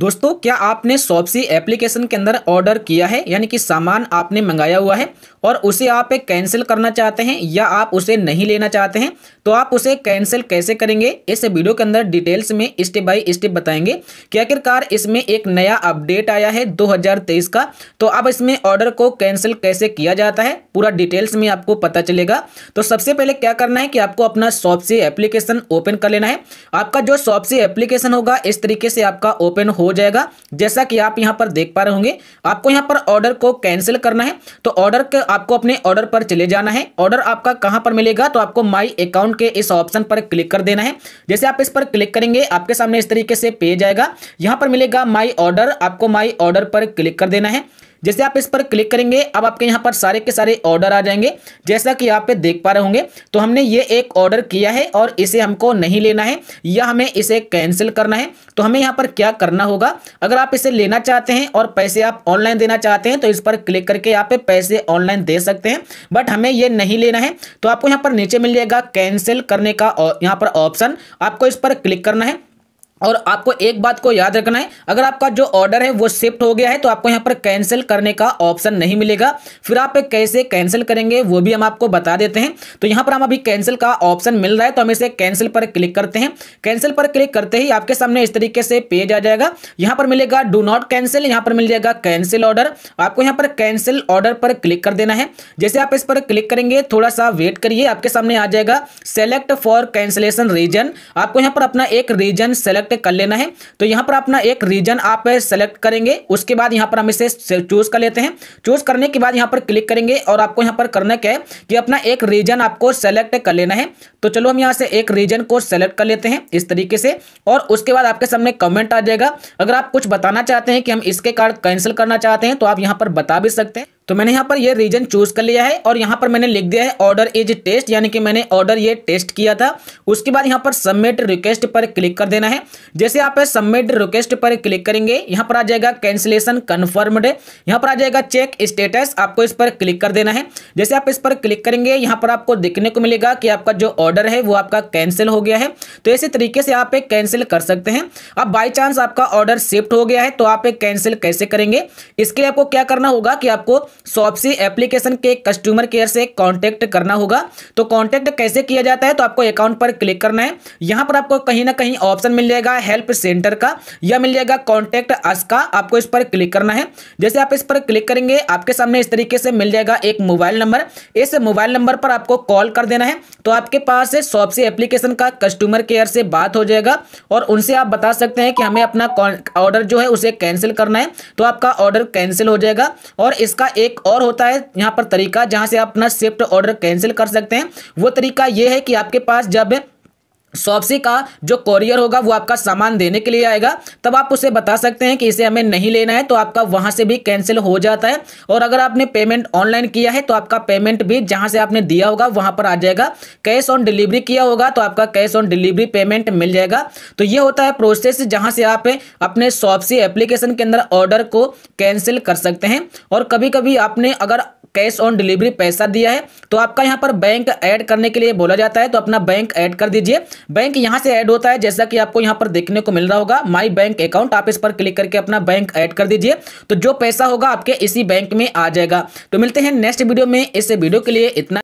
दोस्तों क्या आपने सॉपसी एप्लीकेशन के अंदर ऑर्डर किया है यानी कि सामान आपने मंगाया हुआ है और उसे आप कैंसिल करना चाहते हैं या आप उसे नहीं लेना चाहते हैं तो आप उसे कैंसिल कैसे करेंगे इस वीडियो के अंदर डिटेल्स में स्टेप बाय स्टेप बताएंगे कि आखिरकार इसमें एक नया अपडेट आया है 2023 का तो अब इसमें ऑर्डर को कैंसिल कैसे किया जाता है पूरा डिटेल्स में आपको पता चलेगा तो सबसे पहले क्या करना है कि आपको अपना शॉपसी एप्लीकेशन ओपन कर लेना है आपका जो शॉपसी एप्लीकेशन होगा इस तरीके से आपका ओपन हो जाएगा जैसा कि आप यहां पर देख पा रहे होंगे आपको यहां पर ऑर्डर को कैंसिल करना है तो ऑर्डर आपको अपने ऑर्डर पर चले जाना है ऑर्डर आपका कहां पर मिलेगा तो आपको माई अकाउंट के इस ऑप्शन पर क्लिक कर देना है जैसे आप इस पर क्लिक करेंगे आपके सामने इस तरीके से पेज आएगा यहां पर मिलेगा माई ऑर्डर आपको माई ऑर्डर पर क्लिक कर देना है जैसे आप इस पर क्लिक करेंगे अब आपके यहाँ पर सारे के सारे ऑर्डर आ जाएंगे जैसा कि आप पे देख पा रहे होंगे तो हमने ये एक ऑर्डर किया है और इसे हमको नहीं लेना है या हमें इसे कैंसिल करना है तो हमें यहाँ पर क्या करना होगा अगर आप इसे लेना चाहते हैं और पैसे आप ऑनलाइन देना चाहते हैं तो इस पर क्लिक करके यहाँ पे पैसे ऑनलाइन दे सकते हैं बट हमें ये नहीं लेना है तो आपको यहाँ पर नीचे मिल जाएगा कैंसिल करने का यहाँ पर ऑप्शन आपको इस पर क्लिक करना है और आपको एक बात को याद रखना है अगर आपका जो ऑर्डर है वो शिफ्ट हो गया है तो आपको यहाँ पर कैंसिल करने का ऑप्शन नहीं मिलेगा फिर आप कैसे कैंसिल करेंगे वो भी हम आपको बता देते हैं तो यहाँ पर हम अभी कैंसिल का ऑप्शन मिल रहा है तो हम इसे कैंसिल पर क्लिक करते हैं कैंसिल पर क्लिक करते ही आपके सामने इस तरीके से पेज आ जाएगा यहाँ पर मिलेगा डू नॉट कैंसिल यहाँ पर मिल जाएगा कैंसिल ऑर्डर आपको यहाँ पर कैंसिल ऑर्डर पर क्लिक कर देना है जैसे आप इस पर क्लिक करेंगे थोड़ा सा वेट करिए आपके सामने आ जाएगा सेलेक्ट फॉर कैंसिलेशन रीजन आपको यहाँ पर अपना एक रीजन सेलेक्ट सेलेक्ट कर लेना है तो यहां पर अपना एक रीजन आप सेलेक्ट करेंगे उसके बाद यहां पर हम इसे चूज कर लेते हैं चूज करने के बाद यहां पर क्लिक करेंगे और आपको यहां पर करना क्या है कि अपना एक रीजन आपको सेलेक्ट कर लेना है तो चलो हम यहां से एक रीजन को सेलेक्ट कर लेते हैं इस तरीके से और उसके बाद आपके सामने कमेंट आ जाएगा अगर आप कुछ बताना चाहते हैं कि हम इसके कार्ड कैंसिल करना चाहते हैं तो आप यहाँ पर बता भी सकते हैं तो मैंने यहाँ पर ये रीजन चूज कर लिया है और यहाँ पर मैंने लिख दिया है ऑर्डर इज टेस्ट यानी कि मैंने ऑर्डर ये टेस्ट किया था उसके बाद यहाँ पर सबमिट रिक्वेस्ट पर क्लिक कर देना है जैसे आप सबमिट रिक्वेस्ट पर क्लिक करेंगे यहाँ पर आ जाएगा कैंसिलेशन कन्फर्मड यहाँ पर आ जाएगा चेक स्टेटस आपको इस पर क्लिक कर देना है जैसे आप इस पर क्लिक करेंगे यहाँ पर आपको देखने को मिलेगा कि आपका जो ऑर्डर है वो आपका कैंसिल हो गया है तो इसी तरीके से आप एक कैंसिल कर सकते हैं अब बाई चांस आपका ऑर्डर शिफ्ट हो गया है तो आप एक कैंसिल कैसे करेंगे इसके लिए आपको क्या करना होगा कि आपको सॉपसी एप्लीकेशन के कस्टमर केयर से कांटेक्ट करना होगा तो कांटेक्ट कैसे किया जाता है तो आपको अकाउंट पर क्लिक करना है यहाँ पर आपको कहीं ना कहीं ऑप्शन मिल जाएगा हेल्प सेंटर का या मिल जाएगा कॉन्टैक्ट अस का आपको इस पर क्लिक करना है जैसे आप इस पर क्लिक करेंगे आपके सामने इस तरीके से मिल जाएगा एक मोबाइल नंबर इस मोबाइल नंबर पर आपको कॉल कर देना है तो आपके पास सॉपसी एप्लीकेशन का कस्टमर केयर से बात हो जाएगा और उनसे आप बता सकते हैं कि हमें अपना ऑर्डर जो है उसे कैंसिल करना है तो आपका ऑर्डर कैंसिल हो जाएगा और इसका एक और होता है यहाँ पर तरीका जहाँ से आप अपना शिफ्ट ऑर्डर कैंसिल कर सकते हैं वो तरीका ये है कि आपके पास जब शॉपसी का जो कॉरियर होगा वो आपका सामान देने के लिए आएगा तब आप उसे बता सकते हैं कि इसे हमें नहीं लेना है तो आपका वहाँ से भी कैंसिल हो जाता है और अगर आपने पेमेंट ऑनलाइन किया है तो आपका पेमेंट भी जहाँ से आपने दिया होगा वहाँ पर आ जाएगा कैश ऑन डिलीवरी किया होगा तो आपका कैश ऑन डिलीवरी पेमेंट मिल जाएगा तो ये होता है प्रोसेस जहाँ से आप अपने शॉपसी एप्लीकेशन के अंदर ऑर्डर को कैंसिल कर सकते हैं और कभी कभी आपने अगर कैश ऑन डिलीवरी पैसा दिया है तो आपका यहाँ पर बैंक ऐड करने के लिए बोला जाता है तो अपना बैंक ऐड कर दीजिए बैंक यहां से ऐड होता है जैसा कि आपको यहां पर देखने को मिल रहा होगा माई बैंक अकाउंट आप इस पर क्लिक करके अपना बैंक ऐड कर दीजिए तो जो पैसा होगा आपके इसी बैंक में आ जाएगा तो मिलते हैं नेक्स्ट वीडियो में इस वीडियो के लिए इतना